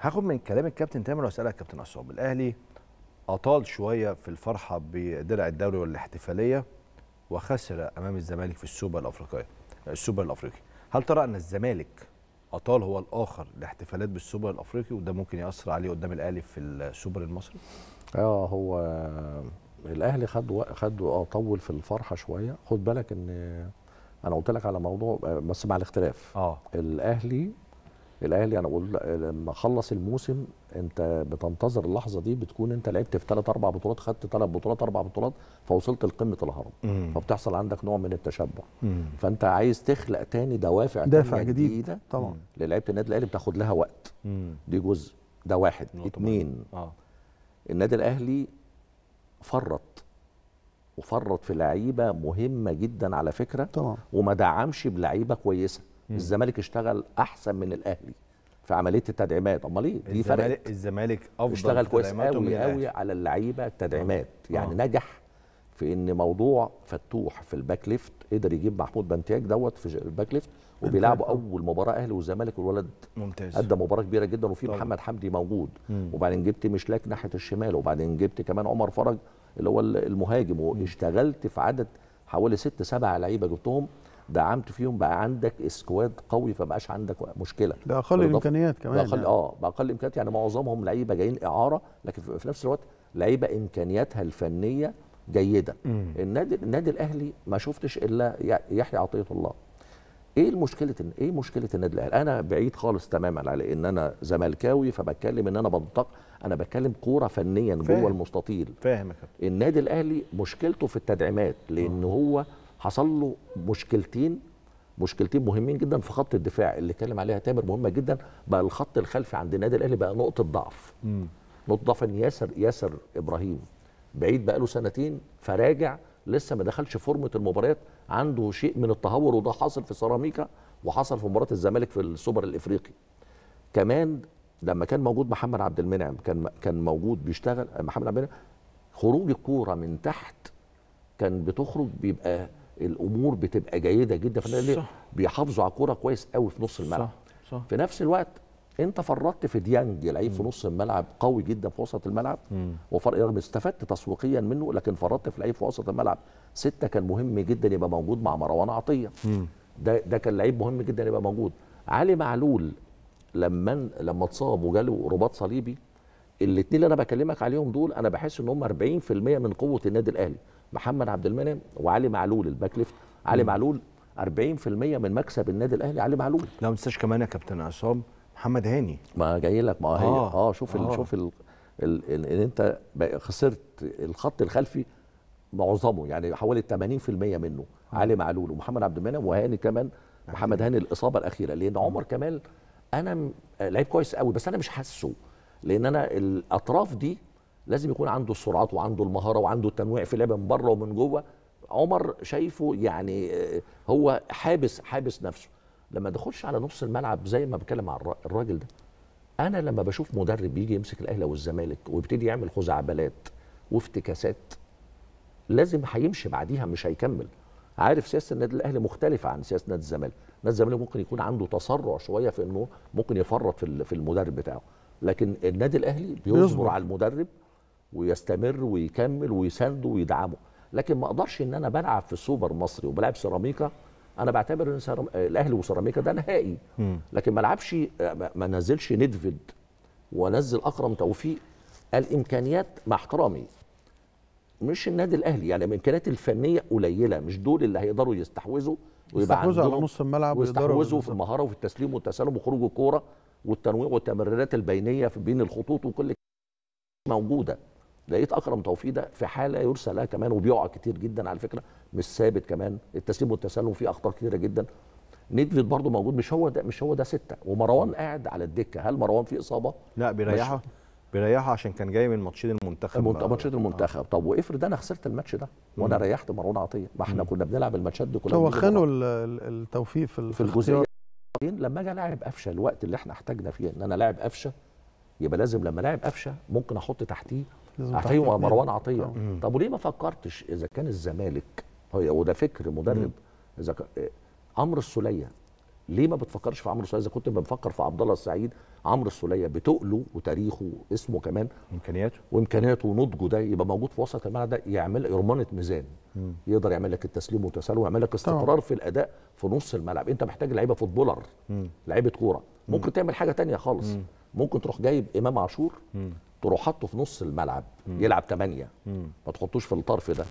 هاخد من كلام الكابتن تامر واسالك كابتن عصام الاهلي اطال شويه في الفرحه بدرع الدوري والاحتفاليه وخسر امام الزمالك في السوبر الافريقيه السوبر الافريقي هل ترى ان الزمالك اطال هو الاخر الاحتفالات بالسوبر الافريقي وده ممكن ياثر عليه قدام الاهلي في السوبر المصري اه هو الاهلي خد خد آه، طول في الفرحه شويه خد بالك ان انا قلت لك على موضوع بس مع الاختلاف اه الاهلي الاهلي انا بقول لما خلص الموسم انت بتنتظر اللحظه دي بتكون انت لعبت في ثلاث اربع بطولات خدت ثلاث بطولات اربع بطولات فوصلت لقمه الهرم فبتحصل عندك نوع من التشبع مم. فانت عايز تخلق تاني دوافع دافع جديد جديده طبعا للعيبه النادي الاهلي بتاخد لها وقت مم. دي جزء ده واحد اثنين آه. النادي الاهلي فرط وفرط في لعيبه مهمه جدا على فكره طبعا وما دعمش بلعيبه كويسه الزمالك اشتغل احسن من الاهلي في عمليه التدعيمات امال ايه دي فرق الزمالك افضل اشتغل كويس قوي قوي على اللعيبه التدعيمات آه. يعني آه. نجح في ان موضوع فتوح في الباك ليفت قدر يجيب محمود بنتياج دوت في الباك ليفت وبيلعبوا اول مباراه اهلي والزمالك والولد ممتاز ادى مباراه كبيره جدا وفي محمد حمدي موجود مم. وبعدين جبت مشلاك ناحيه الشمال وبعدين جبت كمان عمر فرج اللي هو المهاجم واشتغلت في عدد حوالي ست سبع لعيبه جبتهم دعمت فيهم بقى عندك اسكواد قوي فبقاش عندك مشكله باقل الامكانيات كمان باقل يعني. اه باقل الامكانيات يعني معظمهم لعيبه جايين اعاره لكن في نفس الوقت لعيبه امكانياتها الفنيه جيده مم. النادي النادي الاهلي ما شفتش الا يحيى عطيه الله ايه مشكله ايه مشكله النادي الاهلي انا بعيد خالص تماما على ان انا زملكاوي فبتكلم ان انا بنطق انا بتكلم كوره فنيا جوه المستطيل فاهم النادي الاهلي مشكلته في التدعيمات لان آه. هو حصل له مشكلتين مشكلتين مهمين جدا في خط الدفاع اللي اتكلم عليها تامر مهمه جدا بقى الخط الخلفي عند النادي الاهلي بقى نقطه ضعف نقطه ضعف ان ياسر ياسر ابراهيم بعيد بقى له سنتين فراجع لسه ما دخلش فورمه المباريات عنده شيء من التهور وده حاصل في سيراميكا وحصل في مباراه الزمالك في السوبر الافريقي كمان لما كان موجود محمد عبد المنعم كان كان موجود بيشتغل محمد عبد المنعم خروج الكوره من تحت كان بتخرج بيبقى الامور بتبقى جيده جدا فده بيحافظوا على الكوره كويس قوي في نص الملعب صح. صح. في نفس الوقت انت فرطت في ديانج لعيب في نص الملعب قوي جدا في وسط الملعب وفرق رغم استفدت تسويقيا منه لكن فرطت في لعيب في وسط الملعب سته كان مهم جدا يبقى موجود مع مروان عطيه ده ده كان لعيب مهم جدا يبقى موجود علي معلول لما لما اتصاب وجاله رباط صليبي الاثنين اللي انا بكلمك عليهم دول انا بحس ان هم 40% من قوه النادي الاهلي محمد عبد المنعم وعلي معلول الباك ليفت علي م. معلول 40% من مكسب النادي الاهلي علي معلول لا ما تنساش كمان يا كابتن عصام محمد هاني ما جاي لك ما هي اه, آه شوف آه. شوف ال ال ال ان انت خسرت الخط الخلفي معظمه يعني حوالي 80% منه آه. علي معلول ومحمد عبد المنعم وهاني كمان محمد هاني الاصابه الاخيره لان عمر كمال انا لعيب كويس قوي بس انا مش حاسه لان انا الاطراف دي لازم يكون عنده السرعات وعنده المهاره وعنده التنويع في اللعبه من بره ومن جوه عمر شايفه يعني آه، هو حابس حابس نفسه لما تخش على نص الملعب زي ما بتكلم على الراجل ده انا لما بشوف مدرب بيجي يمسك الاهلي والزمالك ويبتدي يعمل خزعبلات وافتكاسات لازم هيمشي بعديها مش هيكمل عارف سياسه النادي الاهلي مختلفه عن سياسه نادي الزمالك نادي الزمالك ممكن يكون عنده تسرع شويه في انه ممكن يفرط في المدرب بتاعه لكن النادي الاهلي بيصبر على المدرب ويستمر ويكمل ويسانده ويدعمه لكن ما اقدرش ان انا بلعب في السوبر مصري وبلعب سيراميكا انا بعتبر ان سرم... الاهلي وسيراميكا ده نهائي م. لكن ما العبش ما نزلش ندفد وانزل اكرم توفيق الامكانيات مع احترامي مش النادي الاهلي يعني الامكانيات الفنيه قليله مش دول اللي هيقدروا يستحوذوا ويبقى عندهم على نص الملعب ويستحوذوا في المهاره وفي التسليم والتسلم وخروج الكوره والتنويع والتمريرات البينيه بين الخطوط وكل موجوده لقيت اكرم توفيق ده في حاله يرسى لها كمان وبيقع كتير جدا على فكره مش ثابت كمان التسليم والتسلم فيه اخطاء كتيره جدا نيدفيد برضه موجود مش هو ده مش هو ده سته ومروان قاعد على الدكه هل مروان فيه اصابه؟ لا بيريحه بيريحه عشان كان جاي من ماتشين المنتخب المنت... ماتشين آه. المنتخب آه. طب وافرض انا خسرت الماتش ده وانا ريحت مروان عطيه ما احنا كنا بنلعب الماتشات دي كلها هو خانوا التوفيق في, في الجزئيه لما اجي الاعب قفشه الوقت اللي احنا احتاجنا فيه ان انا لاعب قفشه يبقى لازم لما لاعب قفشه ممكن احط تحتيه عطيه مروان عطيه طب وليه ما فكرتش اذا كان الزمالك وده فكر مدرب اذا آه، امر السوليه ليه ما بتفكرش في عمرو السوليه اذا كنت بفكر في عبد الله السعيد عمرو السوليه بتقله وتاريخه واسمه كمان امكانياته وامكانياته ونضجه ده يبقى موجود في وسط الملعب ده يعمل رمانه ميزان مم. يقدر يعمل لك التسليم والتسلل ويعمل لك استقرار طبعا. في الاداء في نص الملعب انت محتاج لعيبه فوتبولر لعيبه كوره ممكن مم. تعمل حاجه تانية خالص مم. ممكن تروح جايب امام عاشور تروح حاطه في نص الملعب مم. يلعب ثمانيه ما تحطوش في الطرف ده